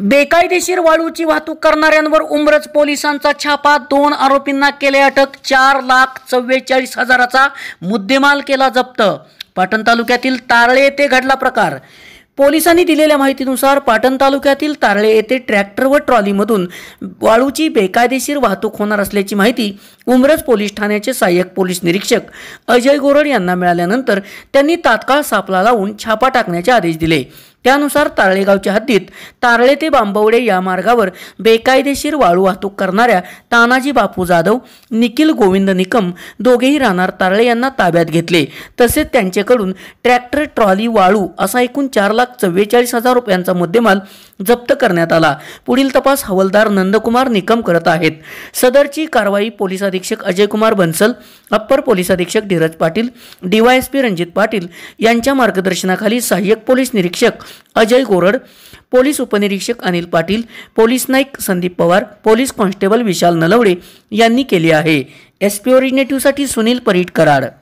बेकायदेशीर वाळूची वाहतूक करणाऱ्यांवर उमरज पोलिसांचा छापा दोन आरोपींना केले अटक चार लाख चव्वेचाळीस हजाराचा मुद्देमाल केला जप्त पाटण तालुक्यातील तारळे येथे घडला प्रकार पोलिसांनी दिलेल्या माहितीनुसार पाटण तालुक्यातील तारळे येथे ट्रॅक्टर व ट्रॉलीमधून वाळूची बेकायदेशीर वाहतूक होणार असल्याची माहिती उमरज पोलीस ठाण्याचे सहाय्यक पोलीस निरीक्षक अजय गोरड यांना मिळाल्यानंतर त्यांनी तात्काळ सापळा लावून छापा टाकण्याचे आदेश दिले त्यानुसार तारळेगावच्या हद्दीत तारळे ते बांबवडे या मार्गावर बेकायदेशीर वाळू वाहतूक करणाऱ्या तानाजी बापू जाधव निखिल गोविंद निकम दोघेही राहणार तारळे यांना ताब्यात घेतले तसेच त्यांच्याकडून ट्रॅक्टर ट्रॉली वाळू असा एकूण चार लाख चव्वेचाळीस हजार रुपयांचा मुद्देमाल जप्त करण्यात आला पुढील तपास हवलदार नंदकुमार निकम करत आहेत सदरची कारवाई पोलीस अधीक्षक अजय कुमार बन्सल अप्पर पोलीस अधीक्षक धीरज पाटील डीवायएसपी रणजित पाटील यांच्या मार्गदर्शनाखाली सहाय्यक पोलीस निरीक्षक अजय गोरड पोलीस उपनिरीक्षक अनिल पाटील पोलीस नाईक संदीप पवार पोलीस कॉन्स्टेबल विशाल नलवडे यांनी केली आहे एस पी ओरिजिनेटिव्हसाठी सुनील परीट कराड